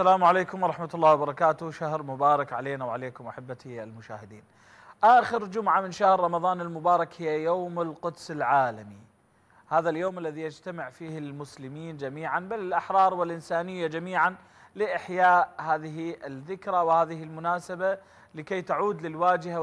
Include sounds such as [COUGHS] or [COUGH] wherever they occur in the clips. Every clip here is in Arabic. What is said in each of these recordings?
السلام عليكم ورحمة الله وبركاته شهر مبارك علينا وعليكم أحبتي المشاهدين آخر جمعة من شهر رمضان المبارك هي يوم القدس العالمي هذا اليوم الذي يجتمع فيه المسلمين جميعا بل الأحرار والإنسانية جميعا لإحياء هذه الذكرى وهذه المناسبة لكي تعود للواجهة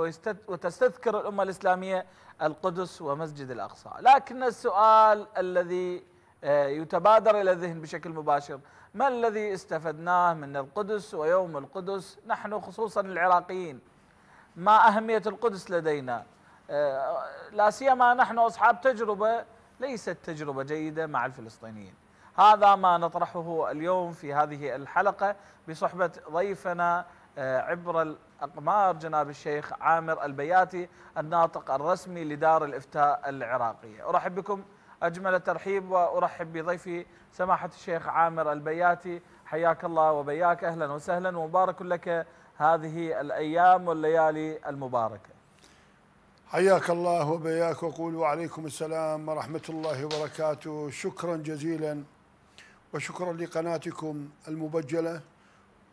وتستذكر الأمة الإسلامية القدس ومسجد الأقصى لكن السؤال الذي آه، يتبادر إلى الذهن بشكل مباشر ما الذي استفدناه من القدس ويوم القدس نحن خصوصا العراقيين ما أهمية القدس لدينا آه، لا سيما نحن أصحاب تجربة ليست تجربة جيدة مع الفلسطينيين هذا ما نطرحه اليوم في هذه الحلقة بصحبة ضيفنا آه، عبر الأقمار جناب الشيخ عامر البياتي الناطق الرسمي لدار الإفتاء العراقية أرحب بكم أجمل الترحيب وأرحب بضيفي سماحة الشيخ عامر البياتي حياك الله وبياك أهلا وسهلا ومبارك لك هذه الأيام والليالي المباركة حياك الله وبياك وقولوا وعليكم السلام ورحمة الله وبركاته شكرا جزيلا وشكرا لقناتكم المبجلة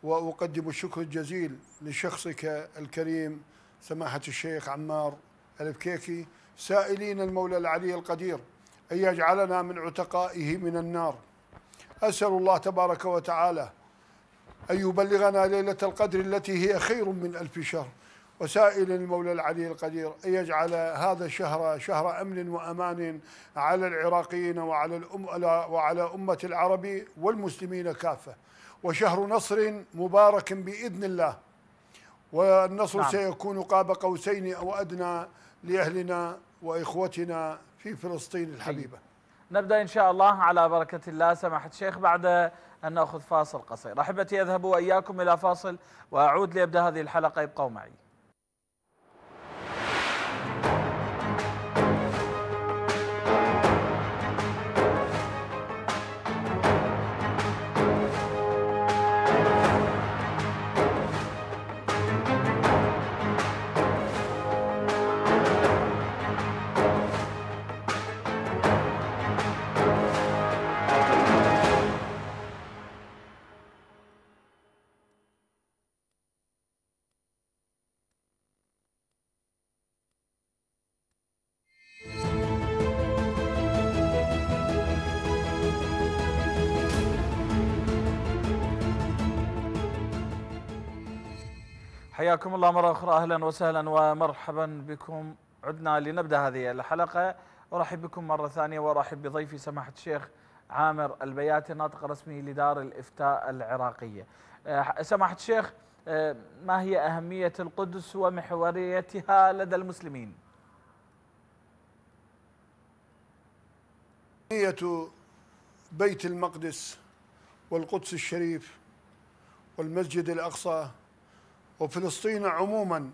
وأقدم الشكر الجزيل لشخصك الكريم سماحة الشيخ عمار البكيكي سائلين المولى العلي القدير أن يجعلنا من عتقائه من النار أسأل الله تبارك وتعالى أن يبلغنا ليلة القدر التي هي خير من ألف شهر وسائل المولى العلي القدير أن يجعل هذا الشهر شهر أمن وأمان على العراقيين وعلى, الأم وعلى أمة العرب والمسلمين كافة وشهر نصر مبارك بإذن الله والنصر نعم. سيكون قاب قوسين أو أدنى لأهلنا وإخوتنا في فلسطين طيب. الحبيبة نبدأ إن شاء الله على بركة الله سماحة الشيخ بعد أن نأخذ فاصل قصير أحبتي أذهب وإياكم إلى فاصل وأعود لأبدأ هذه الحلقة ابقوا معي حياكم الله مرة أخرى أهلا وسهلا ومرحبا بكم عدنا لنبدأ هذه الحلقة أرحب بكم مرة ثانية وأرحب بضيفي سماحة الشيخ عامر البياتي الناطق الرسمي لدار الإفتاء العراقية أه، سماحة الشيخ أه، ما هي أهمية القدس ومحوريتها لدى المسلمين أهمية بيت المقدس والقدس الشريف والمسجد الأقصى وفلسطين عموما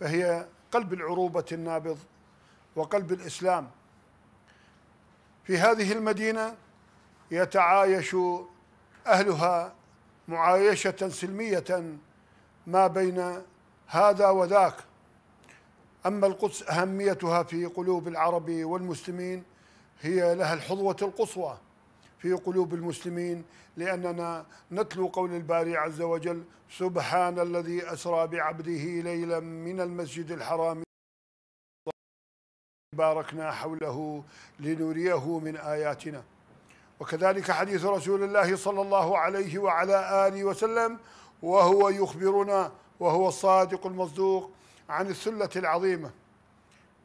فهي قلب العروبة النابض وقلب الإسلام في هذه المدينة يتعايش أهلها معايشة سلمية ما بين هذا وذاك أما القدس أهميتها في قلوب العرب والمسلمين هي لها الحظوة القصوى في قلوب المسلمين لأننا نتلو قول الباري عز وجل سبحان الذي أسرى بعبده ليلا من المسجد الحرام باركنا حوله لنريه من آياتنا وكذلك حديث رسول الله صلى الله عليه وعلى آله وسلم وهو يخبرنا وهو الصادق المصدوق عن السلة العظيمة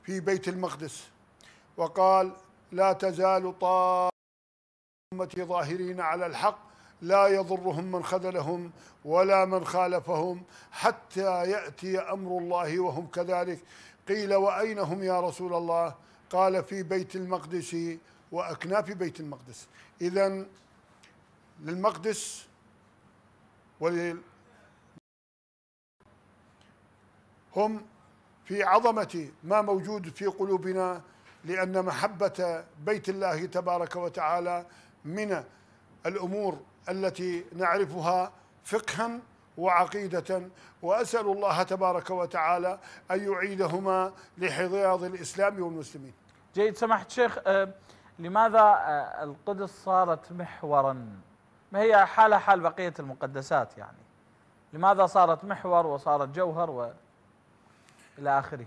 في بيت المقدس وقال لا تزال طائفة أمتي ظاهرين على الحق لا يضرهم من خذلهم ولا من خالفهم حتى يأتي أمر الله وهم كذلك قيل وأين هم يا رسول الله قال في بيت المقدس وأكناف بيت المقدس إذا للمقدس ولل هم في عظمة ما موجود في قلوبنا لأن محبة بيت الله تبارك وتعالى من الأمور التي نعرفها فقها وعقيدة وأسأل الله تبارك وتعالى أن يعيدهما لحظاظ الإسلام والمسلمين جيد سماحة شيخ آه، لماذا آه، القدس صارت محورا ما هي حالة حال بقية المقدسات يعني لماذا صارت محور وصارت جوهر وإلى آخره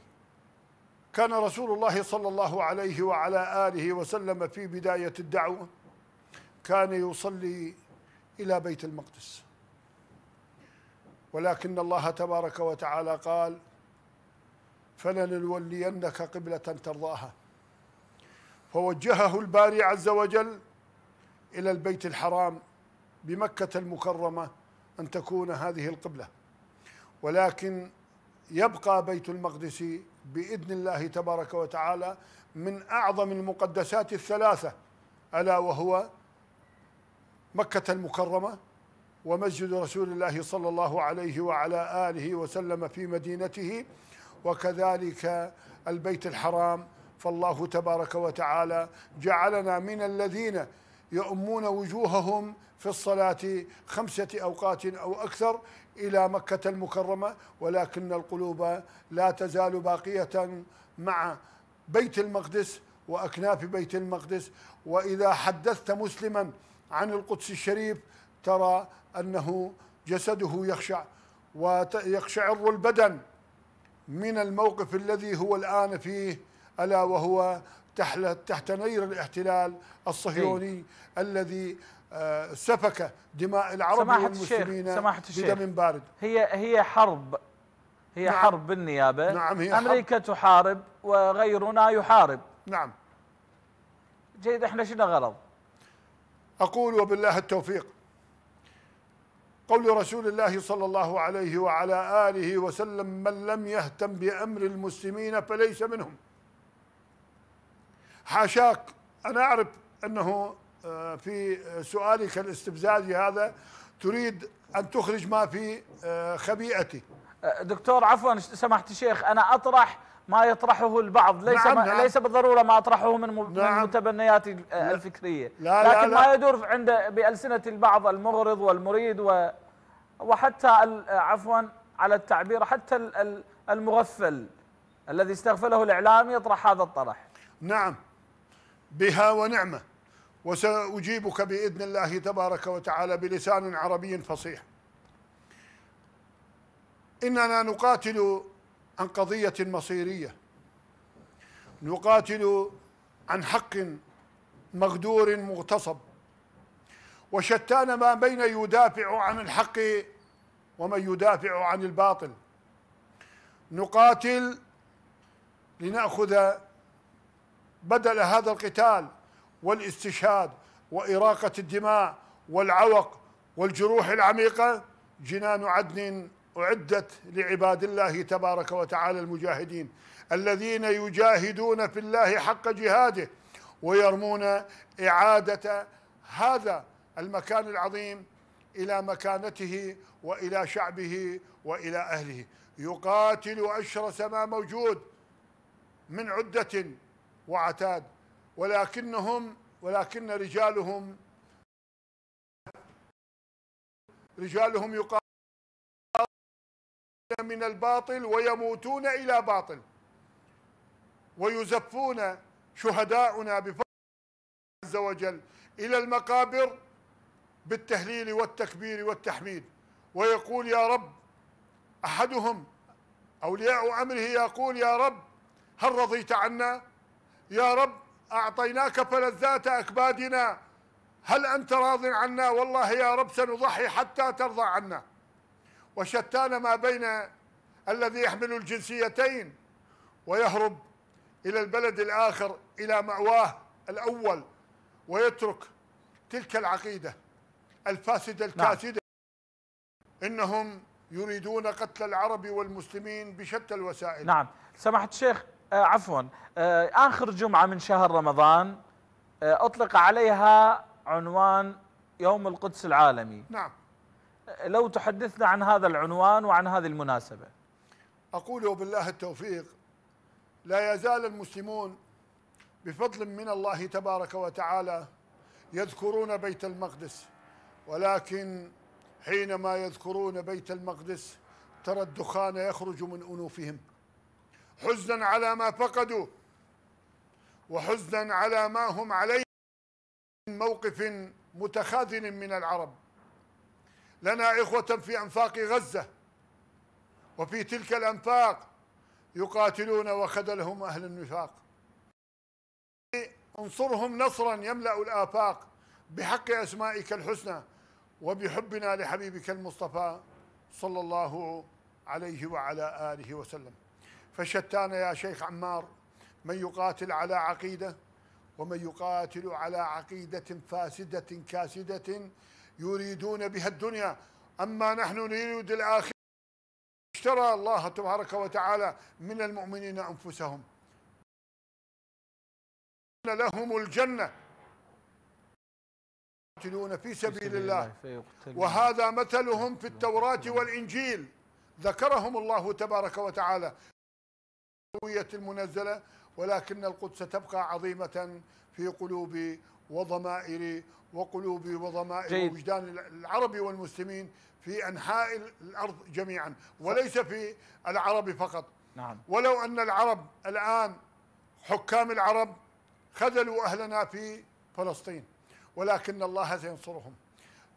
كان رسول الله صلى الله عليه وعلى آله وسلم في بداية الدعوة كان يصلي إلى بيت المقدس ولكن الله تبارك وتعالى قال فلنولينك قبلة ترضاها فوجهه الباري عز وجل إلى البيت الحرام بمكة المكرمة أن تكون هذه القبلة ولكن يبقى بيت المقدس بإذن الله تبارك وتعالى من أعظم المقدسات الثلاثة ألا وهو مكة المكرمة ومسجد رسول الله صلى الله عليه وعلى آله وسلم في مدينته وكذلك البيت الحرام فالله تبارك وتعالى جعلنا من الذين يؤمون وجوههم في الصلاة خمسة أوقات أو أكثر إلى مكة المكرمة ولكن القلوب لا تزال باقية مع بيت المقدس وأكناف بيت المقدس وإذا حدثت مسلماً عن القدس الشريف ترى أنه جسده يخشع ويقشعر البدن من الموقف الذي هو الآن فيه ألا وهو تحت نير الاحتلال الصهيوني إيه؟ الذي آه، سفك دماء العرب سماحة والمسلمين سماحة الشيخ بدم بارد هي هي حرب هي نعم حرب بالنيابة نعم هي أمريكا حرب تحارب وغيرنا يحارب نعم جيد احنا شنو غرض أقول وبالله التوفيق قول رسول الله صلى الله عليه وعلى آله وسلم من لم يهتم بأمر المسلمين فليس منهم حاشاك أنا أعرف أنه آه، في سؤالك الاستفزازي هذا تريد أن تخرج ما في آه، خبيئتي آه، دكتور عفوا سمحت شيخ أنا أطرح ما يطرحه البعض ليس نعم ما نعم ليس بالضروره ما اطرحه من نعم متبنياتي الفكريه لا لكن لا لا ما يدور عند بالسنه البعض المغرض والمريد و وحتى عفوا على التعبير حتى المغفل الذي استغفله الاعلام يطرح هذا الطرح نعم بها ونعمه وساجيبك باذن الله تبارك وتعالى بلسان عربي فصيح اننا نقاتل عن قضية مصيرية نقاتل عن حق مغدور مغتصب وشتان ما بين يدافع عن الحق ومن يدافع عن الباطل نقاتل لنأخذ بدل هذا القتال والاستشهاد وإراقة الدماء والعوق والجروح العميقة جنان عدن أعدت لعباد الله تبارك وتعالى المجاهدين الذين يجاهدون في الله حق جهاده ويرمون إعادة هذا المكان العظيم إلى مكانته وإلى شعبه وإلى أهله يقاتل أشرس ما موجود من عدة وعتاد ولكنهم ولكن رجالهم رجالهم يقاتل من الباطل ويموتون إلى باطل ويزفون شهداؤنا بفضل عز وجل إلى المقابر بالتهليل والتكبير والتحميد ويقول يا رب أحدهم أولياء أمره يقول يا رب هل رضيت عنا يا رب أعطيناك فلذات أكبادنا هل أنت راض عنا والله يا رب سنضحي حتى ترضى عنا وشتان ما بين الذي يحمل الجنسيتين ويهرب إلى البلد الآخر إلى مأواه الأول ويترك تلك العقيدة الفاسدة نعم. الكاسدة نعم. إنهم يريدون قتل العرب والمسلمين بشتى الوسائل نعم سماحة الشيخ آه عفوا آه آخر جمعة من شهر رمضان آه أطلق عليها عنوان يوم القدس العالمي نعم لو تحدثنا عن هذا العنوان وعن هذه المناسبة أقول بالله التوفيق لا يزال المسلمون بفضل من الله تبارك وتعالى يذكرون بيت المقدس ولكن حينما يذكرون بيت المقدس ترى الدخان يخرج من انوفهم حزنا على ما فقدوا وحزنا على ما هم عليه من موقف متخاذل من العرب لنا إخوة في أنفاق غزة وفي تلك الأنفاق يقاتلون وخذلهم أهل النفاق انصرهم نصرا يملأ الآفاق بحق أسمائك الحسنى وبحبنا لحبيبك المصطفى صلى الله عليه وعلى آله وسلم فشتان يا شيخ عمار من يقاتل على عقيدة ومن يقاتل على عقيدة فاسدة كاسدة يريدون بها الدنيا أما نحن نريد الآخرة اشترى الله تبارك وتعالى من المؤمنين أنفسهم لهم الجنة يقاتلون في سبيل الله وهذا مثلهم في التوراة والإنجيل ذكرهم الله تبارك وتعالى المنزلة ولكن القدس تبقى عظيمة في قلوب وضمائري وقلوبي وضمائر جيد. وجدان العربي والمسلمين في أنحاء الأرض جميعا وليس في العرب فقط نعم. ولو أن العرب الآن حكام العرب خذلوا أهلنا في فلسطين ولكن الله سينصرهم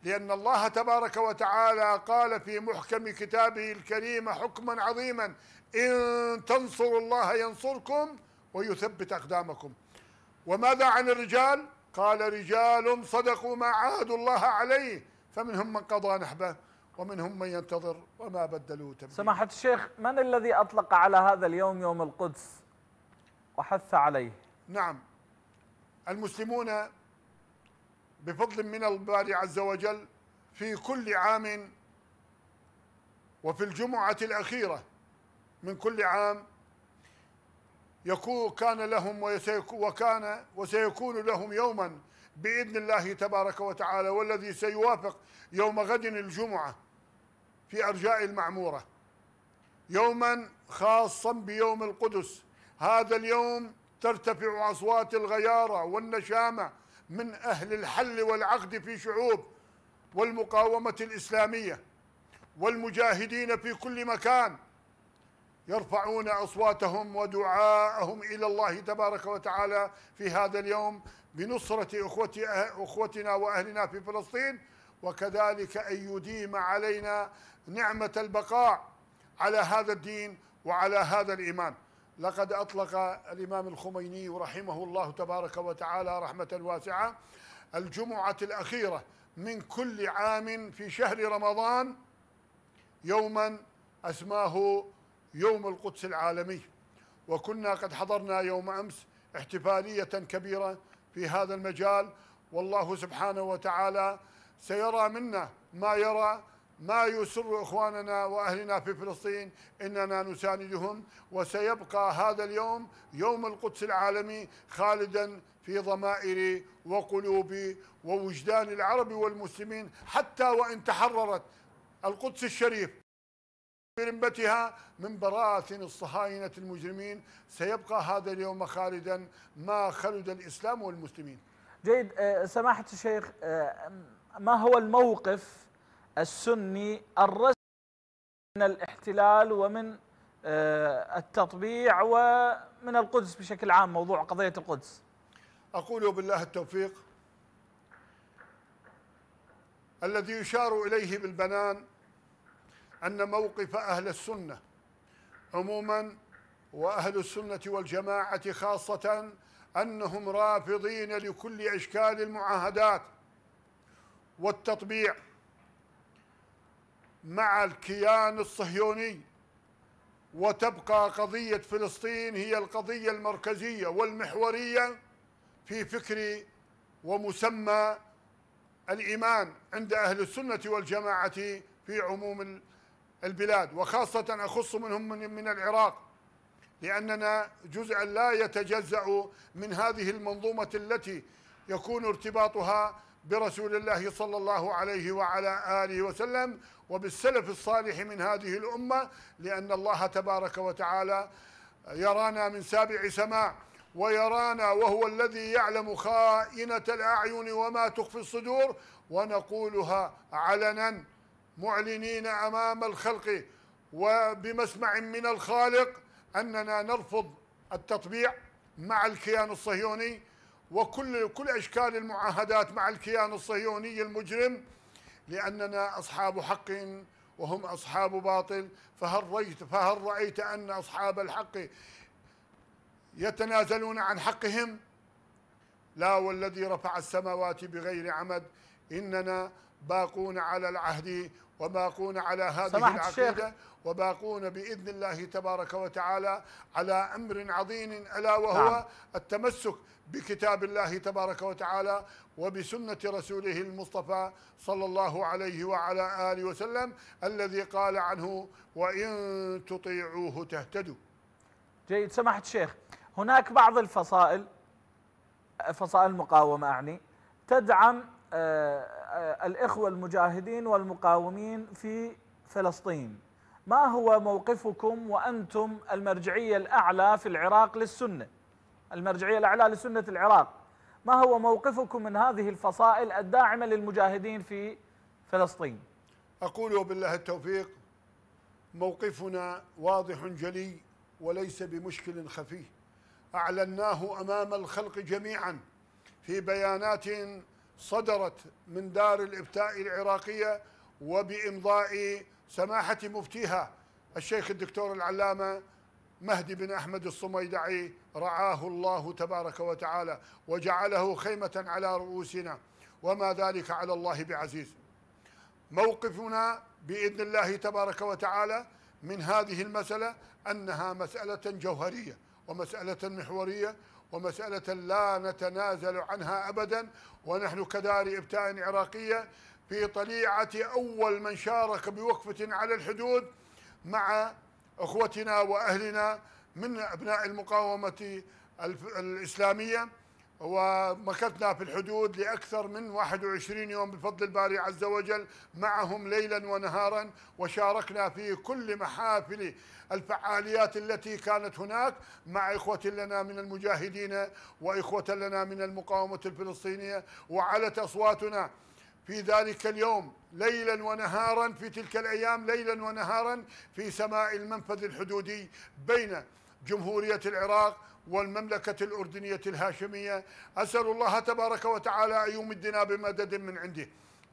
لأن الله تبارك وتعالى قال في محكم كتابه الكريم حكما عظيما إن تنصروا الله ينصركم ويثبت أقدامكم وماذا عن الرجال قال رجال صدقوا ما عاهدوا الله عليه فمنهم من قضى نحبه ومنهم من ينتظر وما بدلوا تبديل سماحة الشيخ من الذي أطلق على هذا اليوم يوم القدس وحث عليه نعم المسلمون بفضل من الله عز وجل في كل عام وفي الجمعة الأخيرة من كل عام يكون كان لهم وكان وسيكون لهم يوما بإذن الله تبارك وتعالى والذي سيوافق يوم غد الجمعة في أرجاء المعمورة يوما خاصا بيوم القدس هذا اليوم ترتفع أصوات الغيارة والنشامة من أهل الحل والعقد في شعوب والمقاومة الإسلامية والمجاهدين في كل مكان يرفعون أصواتهم ودعاءهم إلى الله تبارك وتعالى في هذا اليوم بنصرة أخوتنا وأهلنا في فلسطين وكذلك أن يديم علينا نعمة البقاء على هذا الدين وعلى هذا الإيمان لقد أطلق الإمام الخميني رحمه الله تبارك وتعالى رحمة واسعة الجمعة الأخيرة من كل عام في شهر رمضان يوما أسماه يوم القدس العالمي وكنا قد حضرنا يوم امس احتفاليه كبيره في هذا المجال والله سبحانه وتعالى سيرى منا ما يرى ما يسر اخواننا واهلنا في فلسطين اننا نساندهم وسيبقى هذا اليوم يوم القدس العالمي خالدا في ضمائر وقلوب ووجدان العرب والمسلمين حتى وان تحررت القدس الشريف برمتها من براثن الصهاينة المجرمين سيبقى هذا اليوم خالدا ما خلد الإسلام والمسلمين جيد آه، سماحة الشيخ آه، ما هو الموقف السني الرسمي من الاحتلال ومن آه، التطبيع ومن القدس بشكل عام موضوع قضية القدس أقول بالله التوفيق الذي يشار إليه بالبنان أن موقف أهل السنة عموما وأهل السنة والجماعة خاصة أنهم رافضين لكل إشكال المعاهدات والتطبيع مع الكيان الصهيوني وتبقى قضية فلسطين هي القضية المركزية والمحورية في فكر ومسمى الإيمان عند أهل السنة والجماعة في عموم البلاد وخاصة أخص منهم من, من العراق لأننا جزءا لا يتجزأ من هذه المنظومة التي يكون ارتباطها برسول الله صلى الله عليه وعلى آله وسلم وبالسلف الصالح من هذه الأمة لأن الله تبارك وتعالى يرانا من سابع سماء ويرانا وهو الذي يعلم خائنة الأعين وما تخفي الصدور ونقولها علنا معلنين امام الخلق وبمسمع من الخالق اننا نرفض التطبيع مع الكيان الصهيوني وكل كل اشكال المعاهدات مع الكيان الصهيوني المجرم لاننا اصحاب حق وهم اصحاب باطل فهل رأيت فهل رايت ان اصحاب الحق يتنازلون عن حقهم لا والذي رفع السماوات بغير عمد اننا باقون على العهد وباقون على هذه العقيدة الشيخ. وباقون بإذن الله تبارك وتعالى على أمر عظيم ألا وهو نعم. التمسك بكتاب الله تبارك وتعالى وبسنة رسوله المصطفى صلى الله عليه وعلى آله وسلم الذي قال عنه وإن تطيعوه تهتدوا جيد سماحة الشيخ هناك بعض الفصائل فصائل المقاومة أعني تدعم آه، آه، الإخوة المجاهدين والمقاومين في فلسطين ما هو موقفكم وأنتم المرجعية الأعلى في العراق للسنة المرجعية الأعلى لسنة العراق ما هو موقفكم من هذه الفصائل الداعمة للمجاهدين في فلسطين أقول وبالله التوفيق موقفنا واضح جلي وليس بمشكل خفي أعلناه أمام الخلق جميعا في بيانات صدرت من دار الإفتاء العراقية وبإمضاء سماحة مفتيها الشيخ الدكتور العلامة مهدي بن أحمد الصميدعي رعاه الله تبارك وتعالى وجعله خيمة على رؤوسنا وما ذلك على الله بعزيز موقفنا بإذن الله تبارك وتعالى من هذه المسألة أنها مسألة جوهرية ومسألة محورية ومسألة لا نتنازل عنها أبدا ونحن كدار إبتاء عراقية في طليعة أول من شارك بوقفة على الحدود مع أخوتنا وأهلنا من أبناء المقاومة الإسلامية ومكثنا في الحدود لأكثر من 21 يوم بفضل الباري عز وجل معهم ليلا ونهارا وشاركنا في كل محافل الفعاليات التي كانت هناك مع إخوة لنا من المجاهدين وإخوة لنا من المقاومة الفلسطينية وعلت أصواتنا في ذلك اليوم ليلا ونهارا في تلك الأيام ليلا ونهارا في سماء المنفذ الحدودي بين جمهورية العراق والمملكة الأردنية الهاشمية أسأل الله تبارك وتعالى أن يمدنا بمدد من عنده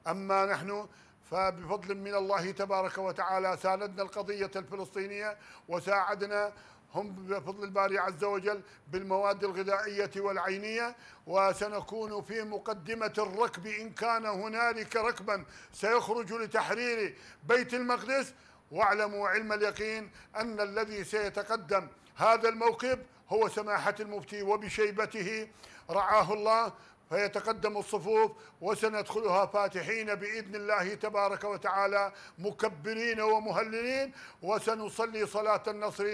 أما نحن فبفضل من الله تبارك وتعالى ساندنا القضية الفلسطينية وساعدنا هم بفضل الباري عز وجل بالمواد الغذائية والعينية وسنكون في مقدمة الركب إن كان هنالك ركبا سيخرج لتحرير بيت المقدس واعلموا علم اليقين أن الذي سيتقدم هذا الموكب هو سماحة المفتي وبشيبته رعاه الله فيتقدم الصفوف وسندخلها فاتحين باذن الله تبارك وتعالى مكبرين ومهللين وسنصلي صلاه النصر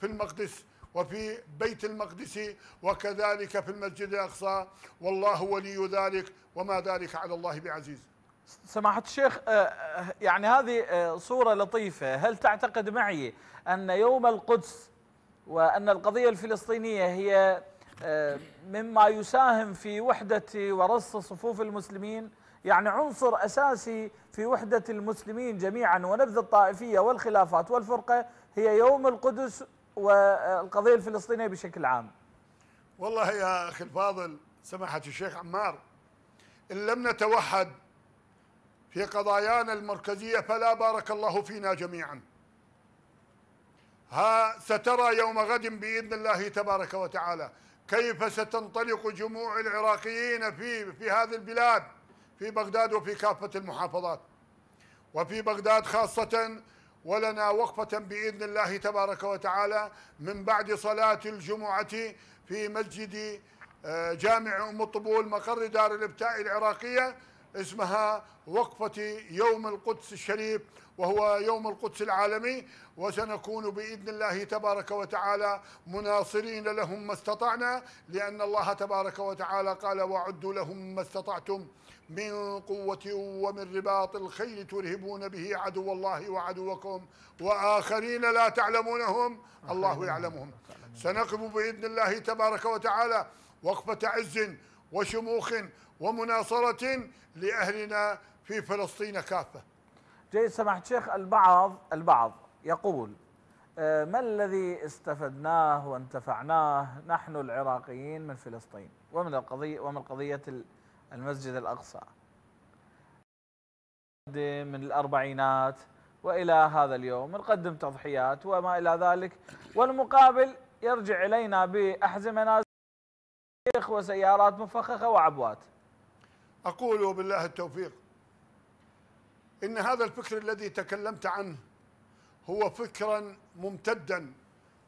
في المقدس وفي بيت المقدس وكذلك في المسجد الاقصى والله ولي ذلك وما ذلك على الله بعزيز. سماحه الشيخ آه، آه، يعني هذه آه، صوره لطيفه، هل تعتقد معي ان يوم القدس وأن القضية الفلسطينية هي آه، مما يساهم في وحدة ورص صفوف المسلمين يعني عنصر أساسي في وحدة المسلمين جميعا ونبذ الطائفية والخلافات والفرقة هي يوم القدس والقضية الفلسطينية بشكل عام والله يا أخي الفاضل سماحة الشيخ عمار إن لم نتوحد في قضايانا المركزية فلا بارك الله فينا جميعا ها سترى يوم غد باذن الله تبارك وتعالى كيف ستنطلق جموع العراقيين في في هذه البلاد في بغداد وفي كافه المحافظات وفي بغداد خاصه ولنا وقفة بإذن الله تبارك وتعالى من بعد صلاة الجمعة في مسجد آه، جامع أم الطبول مقر دار الإفتاء العراقية اسمها وقفة يوم القدس الشريف وهو يوم القدس العالمي وسنكون بإذن الله تبارك وتعالى مناصرين لهم ما استطعنا لأن الله تبارك وتعالى قال وعدوا لهم ما استطعتم من قوة ومن رباط الخيل ترهبون به عدو الله وعدوكم وآخرين لا تعلمونهم الله يعلمهم سنقف بإذن الله تبارك وتعالى وقفة عز وشموخ ومناصرة لأهلنا في فلسطين كافة جيد سماحة شيخ البعض البعض يقول آه، ما الذي استفدناه وانتفعناه نحن العراقيين من فلسطين ومن القضية ومن قضية المسجد الأقصى من الأربعينات وإلى هذا اليوم نقدم تضحيات وما إلى ذلك والمقابل يرجع إلينا بأحزمة مفخخ وسيارات مفخخة وعبوات أقول وبالله التوفيق إن هذا الفكر الذي تكلمت عنه هو فكرا ممتدا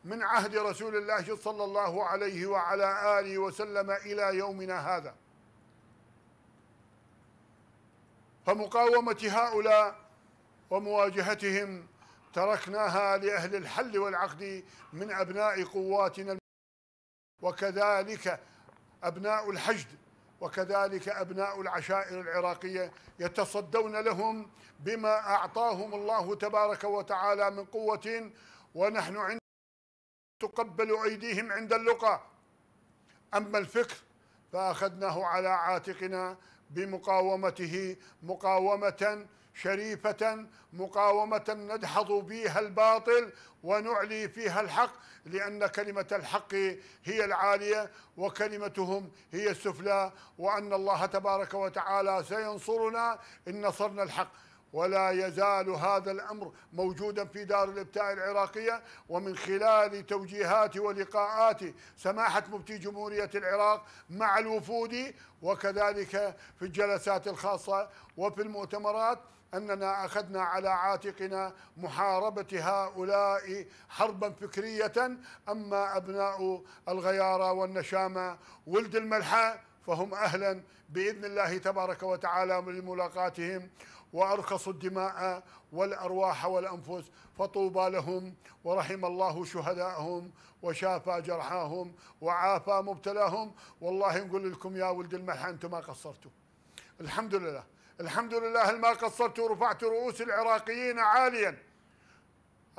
من عهد رسول الله صلى الله عليه وعلى آله وسلم إلى يومنا هذا فمقاومة هؤلاء ومواجهتهم تركناها لأهل الحل والعقد من أبناء قواتنا وكذلك أبناء الحشد وكذلك أبناء العشائر العراقية يتصدون لهم بما أعطاهم الله تبارك وتعالى من قوة ونحن عند تقبل أيديهم عند اللقاء أما الفكر فأخذناه على عاتقنا بمقاومته مقاومة شريفة مقاومة ندحض بها الباطل ونعلي فيها الحق لأن كلمة الحق هي العالية وكلمتهم هي السفلى وأن الله تبارك وتعالى سينصرنا إن نصرنا الحق ولا يزال هذا الامر موجودا في دار الابتاء العراقيه ومن خلال توجيهات ولقاءات سماحه مفتي جمهوريه العراق مع الوفود وكذلك في الجلسات الخاصه وفي المؤتمرات أننا أخذنا على عاتقنا محاربة هؤلاء حربا فكرية أما أبناء الغيارة والنشامة ولد الملحة فهم أهلا بإذن الله تبارك وتعالى لملاقاتهم وأرخصوا الدماء والأرواح والأنفس فطوبى لهم ورحم الله شهداءهم وشافى جرحاهم وعافى مبتلاهم والله نقول لكم يا ولد الملحة أنتم ما قصرتوا الحمد لله الحمد لله ما قصرت ورفعت رؤوس العراقيين عاليا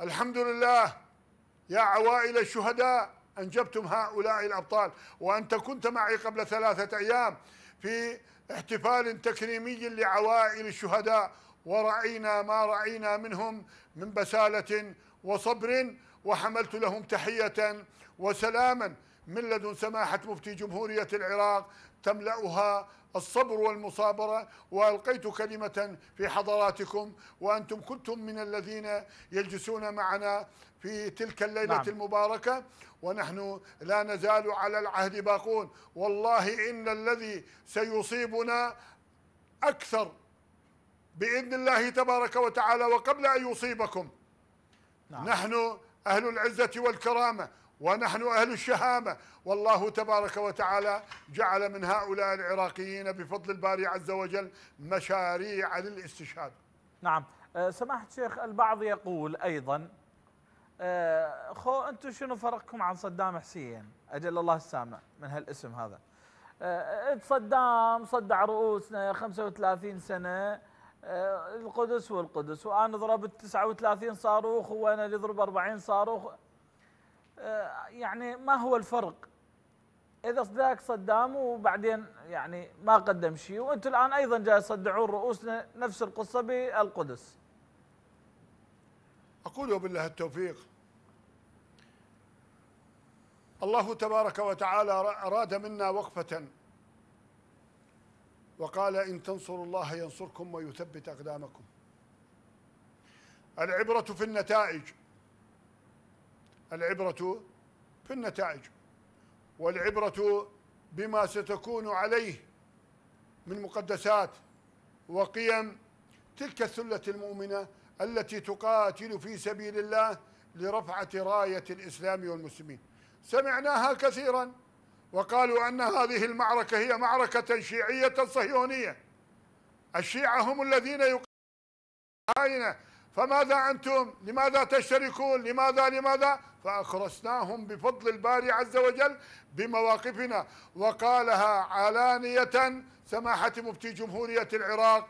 الحمد لله يا عوائل الشهداء أنجبتم هؤلاء الأبطال وأنت كنت معي قبل ثلاثة أيام في احتفال تكريمي لعوائل الشهداء ورأينا ما رأينا منهم من بسالة وصبر وحملت لهم تحية وسلاما من لدن سماحة مفتي جمهورية العراق تملأها الصبر والمصابرة وألقيت كلمة في حضراتكم وأنتم كنتم من الذين يجلسون معنا في تلك الليلة نعم. المباركة ونحن لا نزال على العهد باقون والله إن الذي سيصيبنا أكثر بإذن الله تبارك وتعالى وقبل أن يصيبكم نعم. نحن أهل العزة والكرامة ونحن أهل الشهامة والله تبارك وتعالى جعل من هؤلاء العراقيين بفضل الباري عز وجل مشاريع للاستشهاد نعم أه، سماحة شيخ البعض يقول أيضا أه، خو أنتم شنو فرقكم عن صدام حسين أجل الله السامع من هالاسم هذا أه، صدام صدع رؤوسنا 35 سنة القدس والقدس وأنا ضربت 39 صاروخ وأنا اللي ضرب 40 صاروخ آه، يعني ما هو الفرق اذا ذاك صدام وبعدين يعني ما قدم شيء وانتم الان ايضا جاي تصدعون رؤوسنا نفس القصه بالقدس اقول بالله التوفيق الله تبارك وتعالى اراد منا وقفه وقال ان تنصروا الله ينصركم ويثبت اقدامكم العبره في النتائج العبرة في النتائج والعبرة بما ستكون عليه من مقدسات وقيم تلك الثلة المؤمنة التي تقاتل في سبيل الله لرفعة راية الإسلام والمسلمين سمعناها كثيرا وقالوا أن هذه المعركة هي معركة شيعية صهيونية الشيعة هم الذين يقاتلون فماذا أنتم لماذا تشتركون لماذا لماذا فأخرسناهم بفضل الباري عز وجل بمواقفنا وقالها علانية سماحة مفتي جمهورية العراق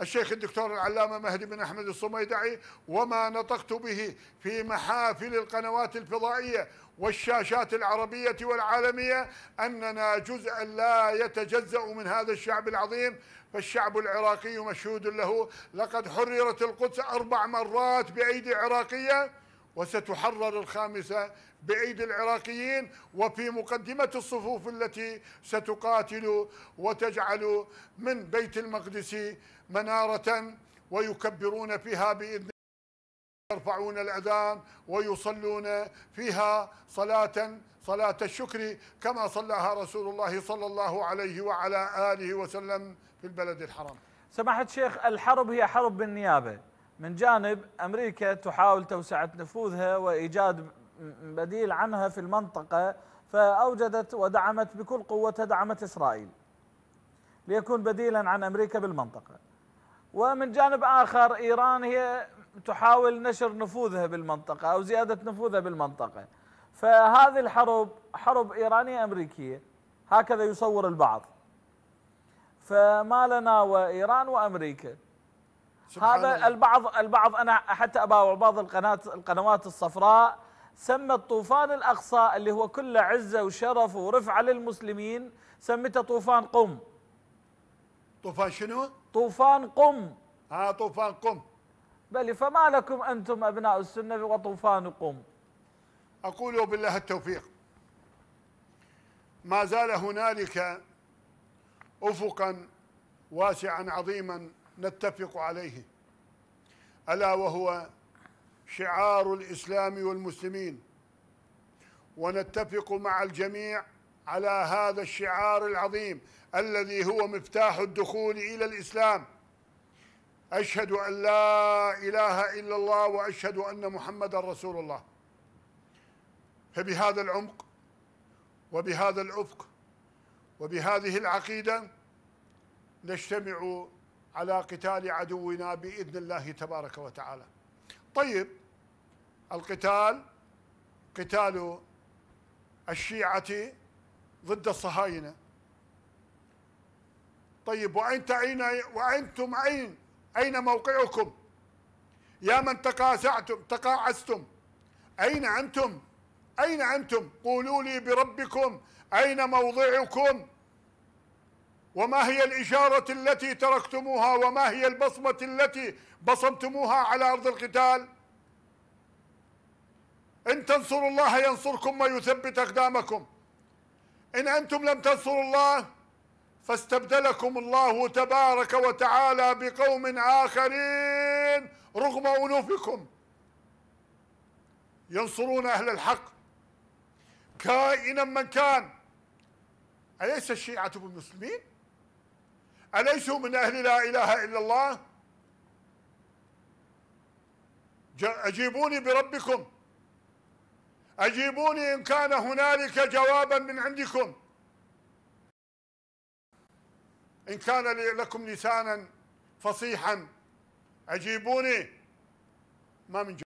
الشيخ الدكتور العلامة مهدي بن أحمد الصميدعي وما نطقت به في محافل القنوات الفضائية والشاشات العربية والعالمية أننا جزء لا يتجزأ من هذا الشعب العظيم فالشعب العراقي مشهود له لقد حررت القدس أربع مرات بأيدي عراقية وستحرر الخامسة بأيدي العراقيين وفي مقدمة الصفوف التي ستقاتل وتجعل من بيت المقدس منارة ويكبرون فيها بإذن يرفعون الأذان ويصلون فيها صلاة صلاة الشكر كما صلاها رسول الله صلى الله عليه وعلى آله وسلم في البلد الحرام سماحة شيخ الحرب هي حرب بالنيابة من جانب أمريكا تحاول توسعة نفوذها وإيجاد بديل عنها في المنطقة فأوجدت ودعمت بكل قوتها دعمت إسرائيل ليكون بديلا عن أمريكا بالمنطقة ومن جانب آخر إيران هي تحاول نشر نفوذها بالمنطقة أو زيادة نفوذها بالمنطقة فهذه الحرب حرب إيرانية أمريكية هكذا يصور البعض فما لنا وإيران وأمريكا هذا الله. البعض البعض أنا حتى أباوع بعض القنوات القنوات الصفراء سمى الطوفان الأقصى اللي هو كله عزة وشرف ورفعة للمسلمين سميته طوفان قم طوفان شنو؟ طوفان قم اه طوفان قم بل فما لكم أنتم أبناء السنة وطوفانكم أقول بالله التوفيق ما زال هنالك أفقا واسعا عظيما نتفق عليه ألا وهو شعار الإسلام والمسلمين ونتفق مع الجميع على هذا الشعار العظيم الذي هو مفتاح الدخول إلى الإسلام أشهد أن لا إله إلا الله وأشهد أن محمدا رسول الله فبهذا العمق وبهذا الأفق وبهذه العقيدة نجتمع على قتال عدونا بإذن الله تبارك وتعالى طيب القتال قتال الشيعة ضد الصهاينة طيب وأنت أين وأنتم أين أين موقعكم يا من تقاسعتم تقاعستم أين أنتم أين أنتم قولوا لي بربكم أين موضعكم وما هي الإشارة التي تركتموها وما هي البصمة التي بصمتموها على أرض القتال إن تنصروا الله ينصركم ويثبت أقدامكم إن أنتم لم تنصروا الله فاستبدلكم الله تبارك وتعالى بقوم آخرين رغم أنوفكم ينصرون أهل الحق كائنا من كان أليس الشيعة بالمسلمين أليسوا من أهل لا إله إلا الله أجيبوني بربكم أجيبوني إن كان هنالك جوابا من عندكم إن كان لكم لسانا فصيحا أجيبوني ما من جواب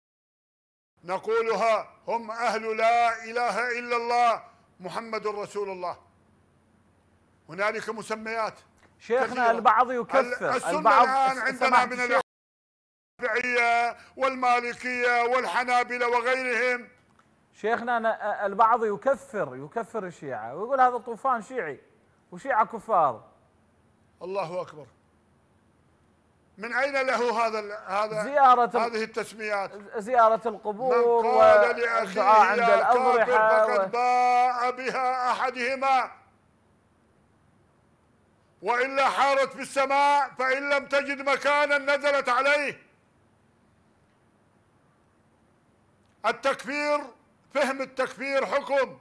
نقولها هم أهل لا إله إلا الله محمد رسول الله هنالك مسميات شيخنا كثيرة. البعض يكفر السنة البعض الآن عندنا من الشافعية والمالكية والحنابلة وغيرهم شيخنا أنا البعض يكفر يكفر الشيعة ويقول هذا طوفان شيعي وشيعة كفار الله أكبر من أين له هذا هذا زيارة هذه التسميات؟ زيارة القبور من قال لأخيه عند الأضرحة فقد باع بها أحدهما وإلا حارت في السماء فإن لم تجد مكانا نزلت عليه التكفير فهم التكفير حكم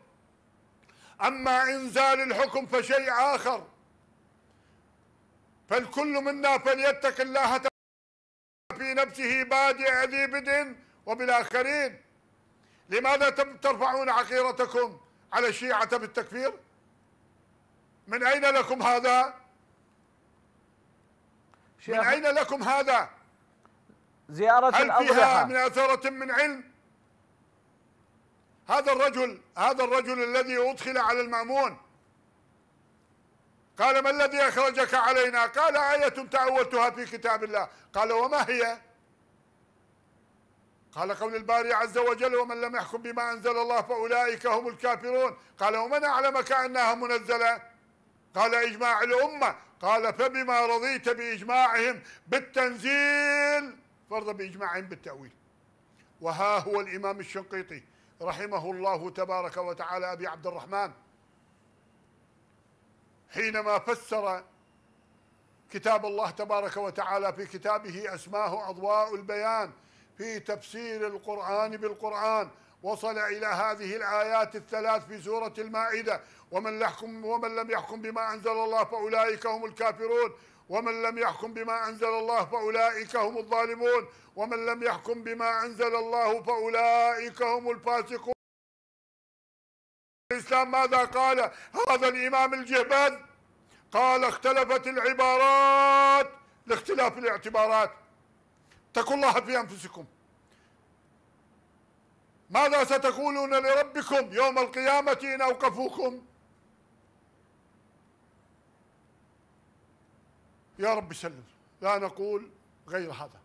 أما إنزال الحكم فشيء آخر فالكل منا فليتق الله في نفسه بادع ذي بدء وبالآخرين لماذا ترفعون عقيرتكم على الشيعة بالتكفير من أين لكم هذا من أين لكم هذا زيارة هل فيها من أثرة من علم هذا الرجل هذا الرجل الذي أدخل على المأمون قال ما الذي أخرجك علينا قال آية تأولتها في كتاب الله قال وما هي قال قول الباري عز وجل ومن لم يحكم بما أنزل الله فأولئك هم الكافرون قال ومن أعلمك أنها منزلة قال إجماع الأمة قال فبما رضيت بإجماعهم بالتنزيل فرض بإجماعهم بالتأويل وها هو الإمام الشنقيطي رحمه الله تبارك وتعالى أبي عبد الرحمن حينما فسر كتاب الله تبارك وتعالى في كتابه أسماه أضواء البيان في تفسير القرآن بالقرآن وصل إلى هذه الآيات الثلاث في سورة المائدة ومن, يحكم ومن لم يحكم بما أنزل الله فأولئك هم الكافرون ومن لم يحكم بما أنزل الله فأولئك هم الظالمون ومن لم يحكم بما أنزل الله فأولئك هم الفاسقون الإسلام ماذا قال هذا الإمام الجهبذ قال اختلفت العبارات لاختلاف الاعتبارات اتقوا الله في أنفسكم ماذا ستقولون لربكم يوم القيامة إن أوقفوكم يا رب سلم لا نقول غير هذا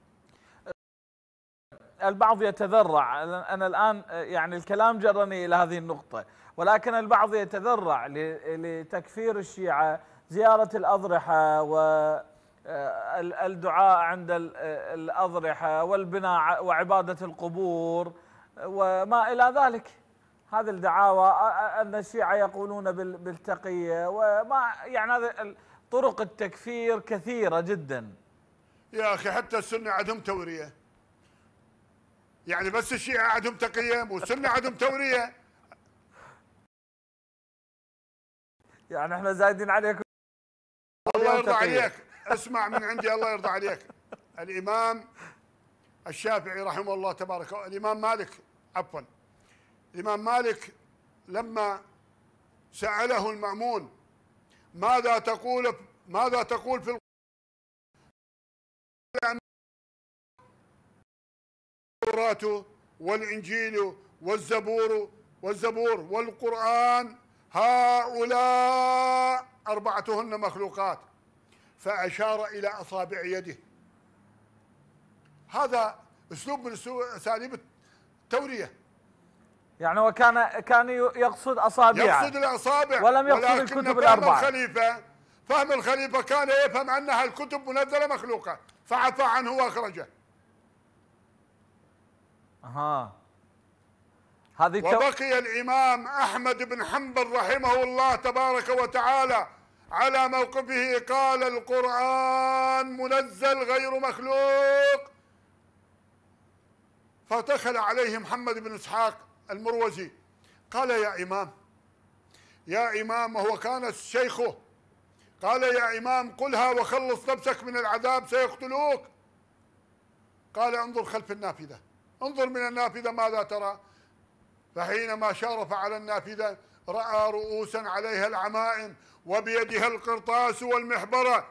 البعض يتذرع أنا الآن يعني الكلام جرني إلى هذه النقطة ولكن البعض يتذرع لتكفير الشيعة زيارة الأضرحة والدعاء آه، عند الأضرحة والبناء وعبادة القبور وما إلى ذلك هذه الدعاوى أن الشيعة يقولون بالتقية وما يعني هذا طرق التكفير كثيرة جدا يا أخي حتى السنة عندهم تورية يعني بس الشيعة عندهم تقية والسنة عندهم تورية يعني احنا زايدين عليكم الله يرضى عليك اسمع من عندي الله يرضى عليك الامام الشافعي رحمه الله تبارك الامام مالك عفوا الامام مالك لما ساله المامون ماذا تقول ماذا تقول في التوراة والإنجيل والزبور والزبور والقرآن هؤلاء أربعتهن مخلوقات فأشار إلى أصابع يده هذا أسلوب من أساليب التورية يعني كان كان يقصد أصابع يقصد الأصابع ولم يقصد الكتب الأربعة فهم الخليفة فهم الخليفة كان يفهم أنها الكتب منزلة مخلوقة فعفى عنه وأخرجه أها هذه وبقي الإمام أحمد بن حنبل رحمه الله تبارك وتعالى على موقفه قال القرآن منزل غير مخلوق فدخل عليه محمد بن إسحاق المروزي قال يا إمام يا إمام وهو كان شيخه قال يا إمام قلها وخلص نفسك من العذاب سيقتلوك قال انظر خلف النافذة انظر من النافذة ماذا ترى فحينما شرف على النافذة رأى رؤوسا عليها العمائم وبيدها القرطاس والمحبرة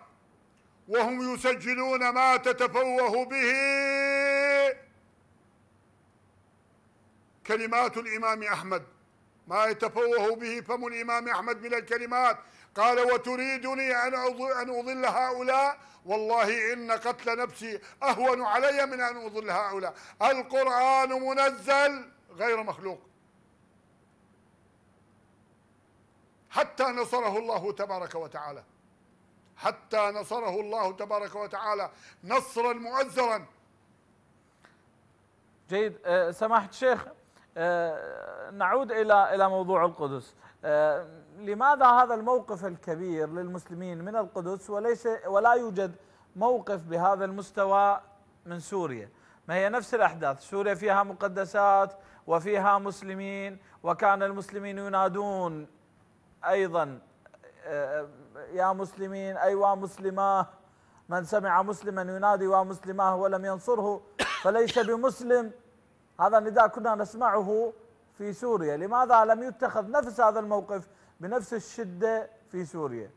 وهم يسجلون ما تتفوه به كلمات الإمام أحمد ما يتفوه به فم الإمام أحمد من الكلمات قال وتريدني أن أن أضل هؤلاء والله إن قتل نفسي أهون علي من أن أضل هؤلاء القرآن منزل غير مخلوق حتى نصره الله تبارك وتعالى حتى نصره الله تبارك وتعالى نصرا مؤزرا جيد آه، سماحة الشيخ آه، نعود إلى إلى موضوع القدس آه، لماذا هذا الموقف الكبير للمسلمين من القدس وليس ولا يوجد موقف بهذا المستوى من سوريا ما هي نفس الأحداث سوريا فيها مقدسات وفيها مسلمين وكان المسلمين ينادون أيضا آه، آه، يا مسلمين أيوا مسلماه من سمع مسلما ينادي ومسلماه ولم ينصره فليس بمسلم هذا النداء كنا نسمعه في سوريا لماذا لم يتخذ نفس هذا الموقف بنفس الشدة في سوريا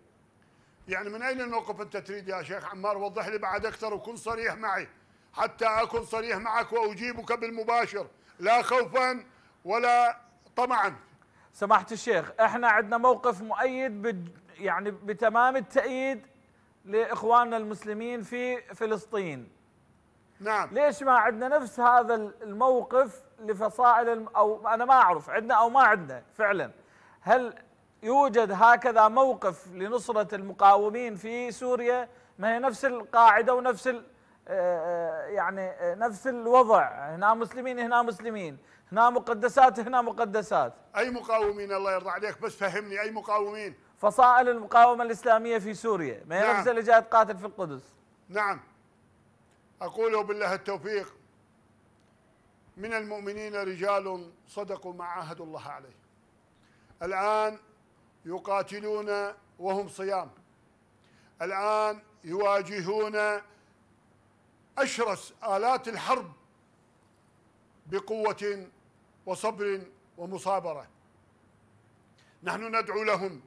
يعني من أين الموقف أنت تريد يا شيخ عمار وضح لي بعد أكثر وكن صريح معي حتى أكون صريح معك وأجيبك بالمباشر لا خوفا ولا طمعا سماحه الشيخ احنا عندنا موقف مؤيد ب... يعني بتمام التأييد لاخواننا المسلمين في فلسطين نعم ليش ما عندنا نفس هذا الموقف لفصائل الم... او انا ما اعرف عندنا او ما عندنا فعلا هل يوجد هكذا موقف لنصرة المقاومين في سوريا ما هي نفس القاعدة ونفس ال... آه، آه، يعني آه، نفس الوضع هنا مسلمين هنا مسلمين هنا مقدسات هنا مقدسات اي مقاومين الله يرضى عليك بس فهمني اي مقاومين فصائل المقاومه الاسلاميه في سوريا ما هي نفس نعم. اللي جايه تقاتل في القدس نعم اقوله بالله التوفيق من المؤمنين رجال صدقوا ما عاهدوا الله عليه الان يقاتلون وهم صيام الان يواجهون اشرس الات الحرب بقوه وصبر ومصابرة نحن ندعو لهم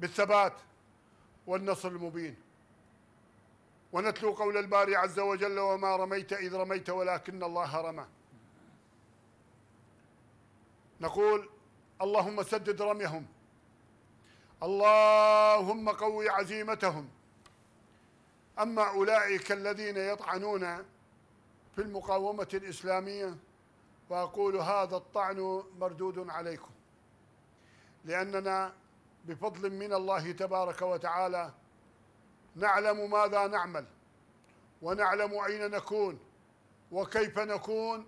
بالثبات والنصر المبين ونتلو قول الباري عز وجل وما رميت إذ رميت ولكن الله رمى نقول اللهم سدد رميهم اللهم قوي عزيمتهم أما أولئك الذين يطعنون في المقاومة الإسلامية وأقول هذا الطعن مردود عليكم لأننا بفضل من الله تبارك وتعالى نعلم ماذا نعمل ونعلم أين نكون وكيف نكون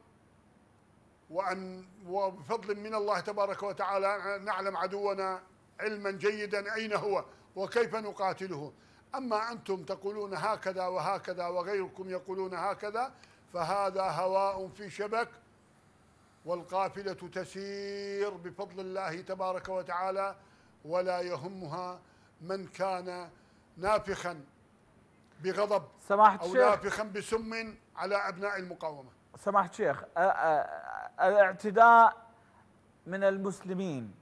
وأن وبفضل من الله تبارك وتعالى نعلم عدونا علما جيدا أين هو وكيف نقاتله أما أنتم تقولون هكذا وهكذا وغيركم يقولون هكذا فهذا هواء في شبك والقافلة تسير بفضل الله تبارك وتعالى ولا يهمها من كان نافخا بغضب سماحة أو شيخ نافخا بسم على أبناء المقاومة سماحة الشيخ الاعتداء من المسلمين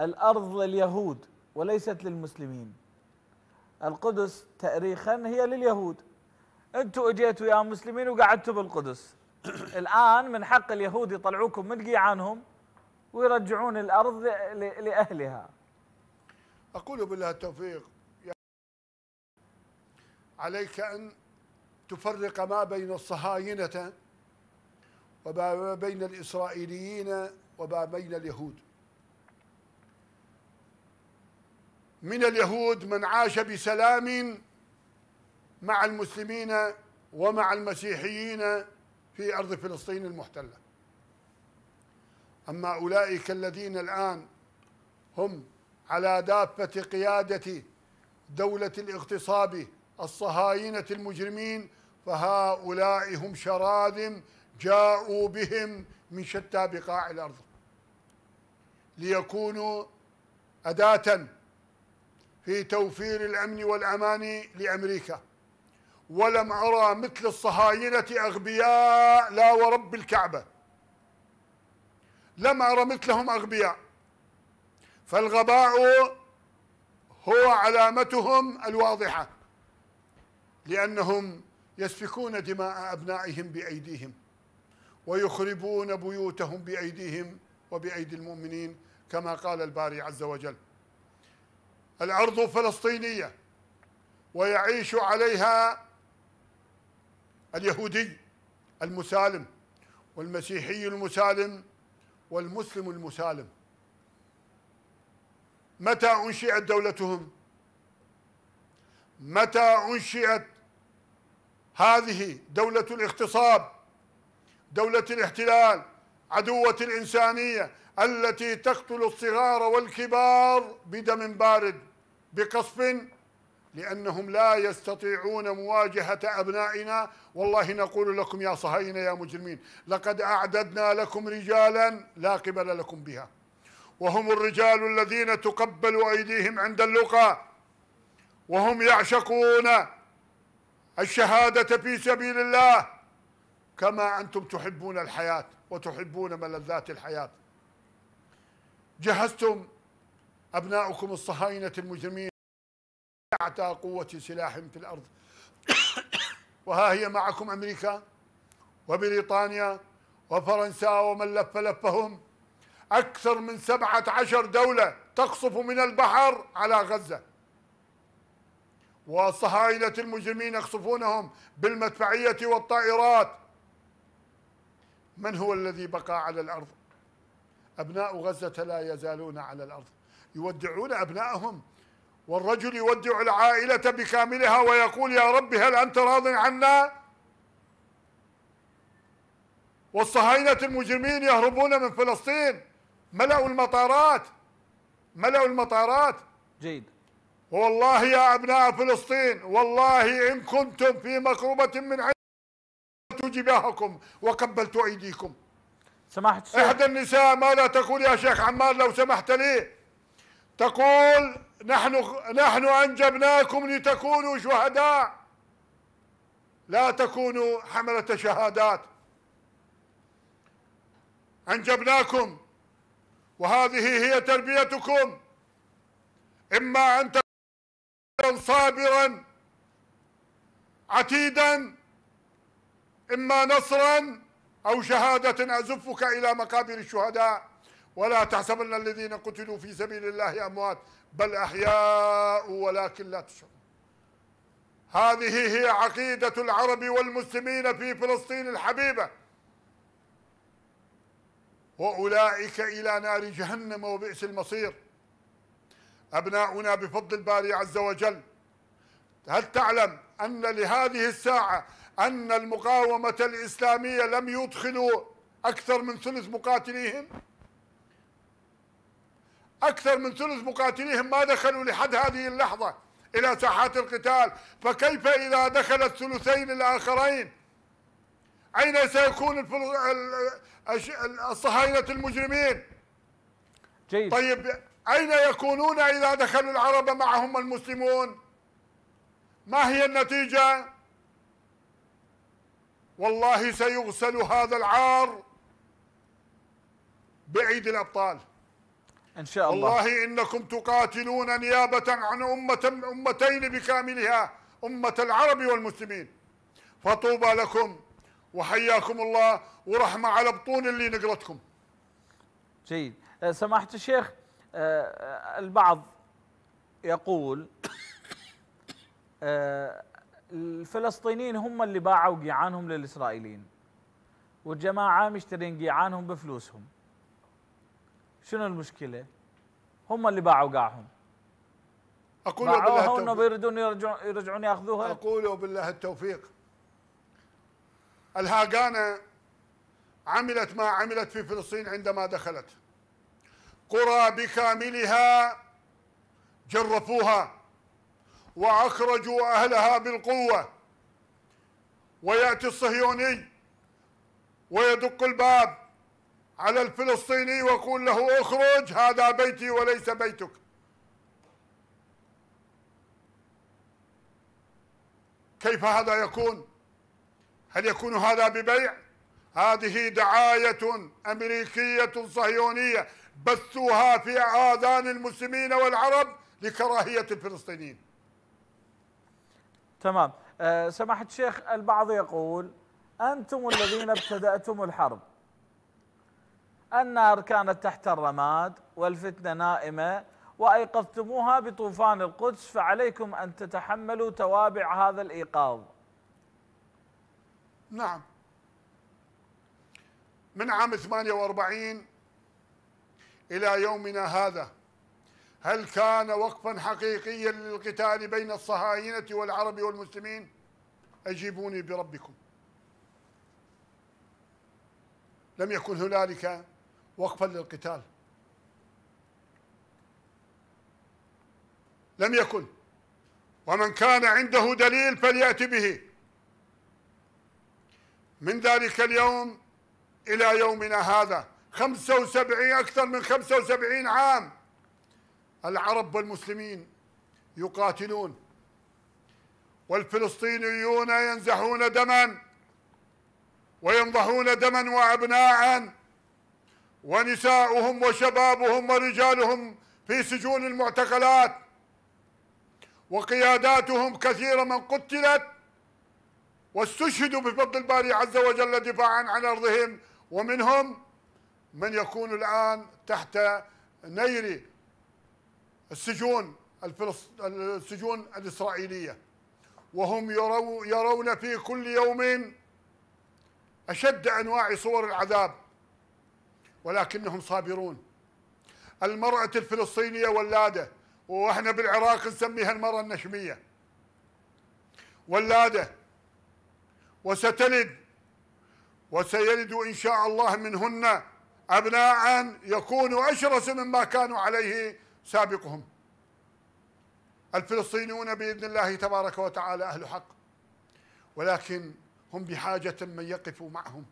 الأرض لليهود وليست للمسلمين القدس تاريخا هي لليهود انتوا اجيتوا يا مسلمين وقعدتوا بالقدس [COUGHS] الآن من حق اليهود يطلعوكم من قيعانهم ويرجعون الأرض لأهلها أقول بالله التوفيق عليك أن تفرق ما بين الصهاينة وما بين الإسرائيليين وما بين اليهود من اليهود من عاش بسلام مع المسلمين ومع المسيحيين في أرض فلسطين المحتلة أما أولئك الذين الآن هم على دابة قيادة دولة الاغتصاب الصهاينة المجرمين فهؤلاء هم شراذم جاءوا بهم من شتى بقاع الأرض ليكونوا أداة في توفير الأمن والأمان لأمريكا ولم أرى مثل الصهاينة أغبياء لا ورب الكعبة لم أرى مثلهم أغبياء فالغباء هو علامتهم الواضحة لأنهم يسفكون دماء أبنائهم بأيديهم ويخربون بيوتهم بأيديهم وبأيدي المؤمنين كما قال الباري عز وجل الأرض فلسطينية ويعيش عليها اليهودي المسالم والمسيحي المسالم والمسلم المسالم متى انشئت دولتهم متى انشئت هذه دوله الاغتصاب دوله الاحتلال عدوه الانسانيه التي تقتل الصغار والكبار بدم بارد بقصف لأنهم لا يستطيعون مواجهة أبنائنا والله نقول لكم يا صهاينة يا مجرمين لقد أعددنا لكم رجالا لا قبل لكم بها وهم الرجال الذين تقبل أيديهم عند اللقاء وهم يعشقون الشهادة في سبيل الله كما أنتم تحبون الحياة وتحبون ملذات الحياة جهزتم أبناؤكم الصهاينة المجرمين أعتى قوة سلاح في الأرض [COUGHS] وها هي معكم أمريكا وبريطانيا وفرنسا ومن لف لفهم أكثر من سبعة عشر دولة تقصف من البحر على غزة وصهاينة المجرمين يقصفونهم بالمدفعية والطائرات من هو الذي بقى على الأرض أبناء غزة لا يزالون على الأرض يودعون أبنائهم والرجل يودع العائلة بكاملها ويقول يا رب هل أنت راض عنا والصهاينة المجرمين يهربون من فلسطين ملأوا المطارات ملأوا المطارات جيد والله يا أبناء فلسطين والله إن كنتم في مقربة من عند جباهكم وقبلت أيديكم سمحت إحدى النساء ماذا تقول يا شيخ عمار لو سمحت لي تقول نحن نحن أنجبناكم لتكونوا شهداء لا تكونوا حملة شهادات أنجبناكم وهذه هي تربيتكم إما أن تكون صابرا عتيدا إما نصرا أو شهادة أزفك إلى مقابر الشهداء ولا تحسبن الذين قتلوا في سبيل الله أموات بل أحياء ولكن لا تشعرون هذه هي عقيدة العرب والمسلمين في فلسطين الحبيبة وأولئك إلى نار جهنم وبئس المصير أبناؤنا بفضل الباري عز وجل هل تعلم أن لهذه الساعة أن المقاومة الإسلامية لم يدخلوا أكثر من ثلث مقاتليهم؟ أكثر من ثلث مقاتليهم ما دخلوا لحد هذه اللحظة إلى ساحات القتال فكيف إذا دخل الثلثين الآخرين أين سيكون الصهاينة المجرمين جيد. طيب أين يكونون إذا دخلوا العرب معهم المسلمون ما هي النتيجة والله سيغسل هذا العار بعيد الأبطال إن شاء الله والله إنكم تقاتلون نيابة عن أمة أمتين بكاملها أمة العرب والمسلمين فطوبى لكم وحياكم الله ورحمة على بطون اللي نقلتكم جيد أه، سماحة الشيخ أه، أه، البعض يقول الفلسطينيين هم اللي باعوا جيعانهم للإسرائيليين والجماعة مشترين جيعانهم بفلوسهم شنو المشكله؟ هم اللي باعوا قاعهم اقول بالله التوفيق بيريدون يرجعون يرجعون ياخذوها اقول بالله التوفيق الهاغانا عملت ما عملت في فلسطين عندما دخلت قرى بكاملها جرفوها واخرجوا اهلها بالقوه وياتي الصهيوني ويدق الباب على الفلسطيني وقول له اخرج هذا بيتي وليس بيتك كيف هذا يكون هل يكون هذا ببيع هذه دعايه امريكيه صهيونيه بثوها في آذان المسلمين والعرب لكراهية الفلسطينيين تمام أه سماحة الشيخ البعض يقول أنتم الذين ابتدأتم الحرب النار كانت تحت الرماد والفتنة نائمة وأيقظتموها بطوفان القدس فعليكم أن تتحملوا توابع هذا الإيقاظ نعم من عام 48 إلى يومنا هذا هل كان وقفا حقيقيا للقتال بين الصهاينة والعرب والمسلمين أجيبوني بربكم لم يكن هنالك وقفا للقتال لم يكن ومن كان عنده دليل فليأت به من ذلك اليوم إلى يومنا هذا خمسة وسبعين أكثر من خمسة وسبعين عام العرب والمسلمين يقاتلون والفلسطينيون ينزحون دما وينضحون دما وأبناء ونساؤهم وشبابهم ورجالهم في سجون المعتقلات وقياداتهم كثيرة من قتلت واستشهدوا بفضل الباري عز وجل دفاعا عن أرضهم ومنهم من يكون الآن تحت نير السجون السجون الإسرائيلية وهم يرون في كل يوم أشد أنواع صور العذاب ولكنهم صابرون المرأة الفلسطينية ولادة واحنا بالعراق نسميها المرأة النشمية ولادة وستلد وسيلد إن شاء الله منهن أبناء يكونوا أشرس مما كانوا عليه سابقهم الفلسطينيون بإذن الله تبارك وتعالى أهل حق ولكن هم بحاجة من يقف معهم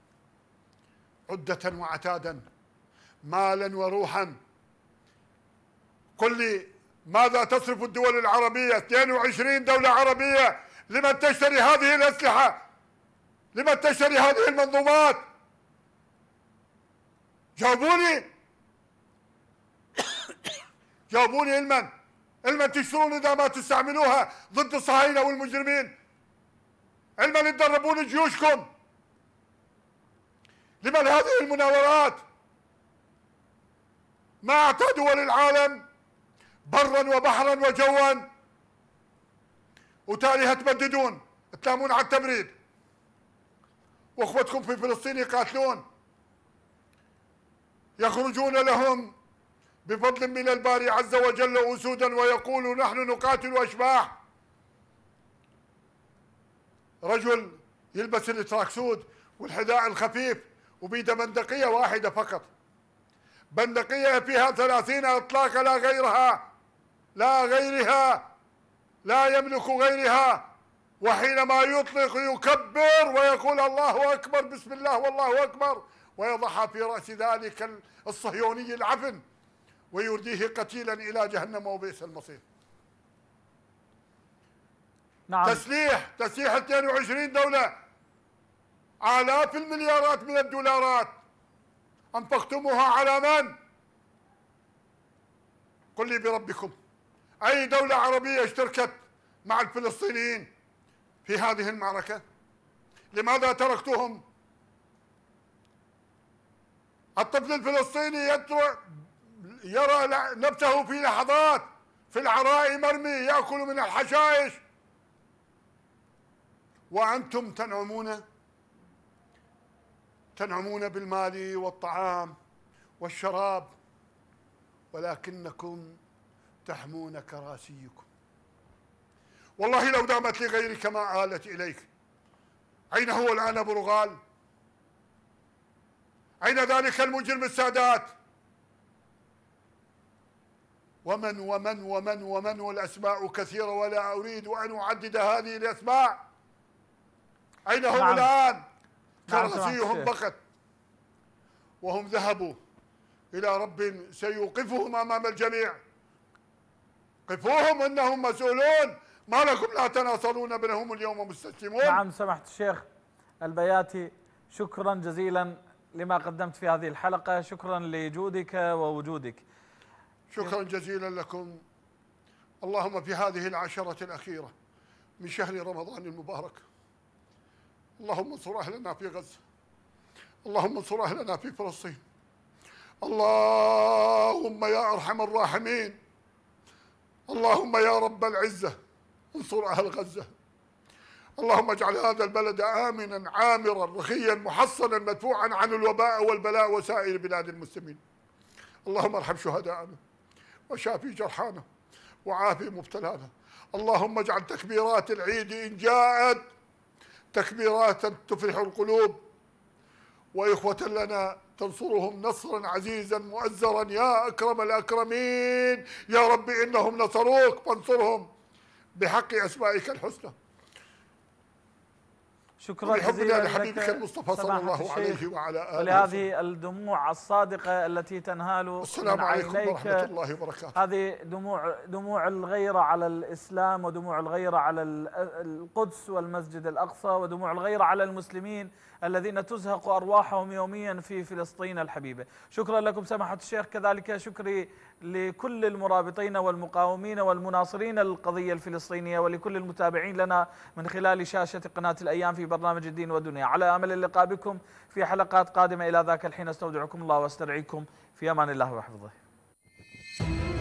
عدة وعتادا مالا وروحا قل لي ماذا تصرف الدول العربية 22 دولة عربية لمن تشتري هذه الأسلحة لمن تشتري هذه المنظومات جاوبوني [COUGHS] جاوبوني المن المن تشترون إذا ما تستعملوها ضد الصهاينة والمجرمين المن تدربون جيوشكم لمن هذه المناورات مع دول العالم برا وبحرا وجوا وتالي هتبددون تنامون على التبريد واخوتكم في فلسطين يقاتلون يخرجون لهم بفضل من الباري عز وجل اسودا ويقول نحن نقاتل اشباح رجل يلبس التراكسود والحذاء الخفيف وبيده بندقيه واحده فقط بندقية فيها ثلاثين إطلاقا لا غيرها لا غيرها لا يملك غيرها وحينما يطلق يكبر ويقول الله أكبر بسم الله والله أكبر ويضحى في رأس ذلك الصهيوني العفن ويرديه قتيلا إلى جهنم وبئس المصير نعم. تسليح تسليح 22 دولة آلاف المليارات من الدولارات أنفقتموها على من؟ قل لي بربكم أي دولة عربية اشتركت مع الفلسطينيين في هذه المعركة؟ لماذا تركتهم؟ الطفل الفلسطيني يرى نفسه في لحظات في العراء مرمي يأكل من الحشائش وأنتم تنعمون تنعمون بالمال والطعام والشراب ولكنكم تحمون كراسيكم والله لو دامت لغيرك ما آلت إليك أين هو الآن أبو رغال أين ذلك المجرم السادات ومن ومن ومن ومن والأسماء كثيرة ولا أريد أن أعدد هذه الأسماء أين هم نعم. الآن كراسيهم بقت وهم ذهبوا إلى رب سيوقفهم أمام الجميع قفوهم إنهم مسؤولون ما لكم لا تناصرون بل هم اليوم مستسلمون نعم سمحت الشيخ البياتي شكرا جزيلا لما قدمت في هذه الحلقة شكرا لجودك ووجودك شكرا جزيلا لكم اللهم في هذه العشرة الأخيرة من شهر رمضان المبارك اللهم انصر أهلنا في غزة اللهم انصر أهلنا في فلسطين اللهم يا أرحم الراحمين اللهم يا رب العزة انصر أهل غزة اللهم اجعل هذا البلد آمنا عامرا رخيا محصنا مدفوعا عن الوباء والبلاء وسائر بلاد المسلمين اللهم ارحم شهداءنا وشافي جرحانا وعافي مبتلانا اللهم اجعل تكبيرات العيد إن جاءت تكبيرات تفرح القلوب وإخوة لنا تنصرهم نصرا عزيزا مؤزرا يا أكرم الأكرمين يا رب إنهم نصروك فانصرهم بحق أسمائك الحسنى شكرا جزيلا لحبيبك المصطفى صلى الله عليه وعلى اله ولهذه الدموع الصادقه التي تنهال السلام من عليكم عينيك. ورحمه الله وبركاته هذه دموع دموع الغيره على الاسلام ودموع الغيره على القدس والمسجد الاقصى ودموع الغيره على المسلمين الذين تزهق أرواحهم يوميا في فلسطين الحبيبة شكرا لكم سماحة الشيخ كذلك شكري لكل المرابطين والمقاومين والمناصرين للقضية الفلسطينية ولكل المتابعين لنا من خلال شاشة قناة الأيام في برنامج الدين والدنيا على أمل اللقاء بكم في حلقات قادمة إلى ذاك الحين استودعكم الله واسترعيكم في أمان الله وحفظه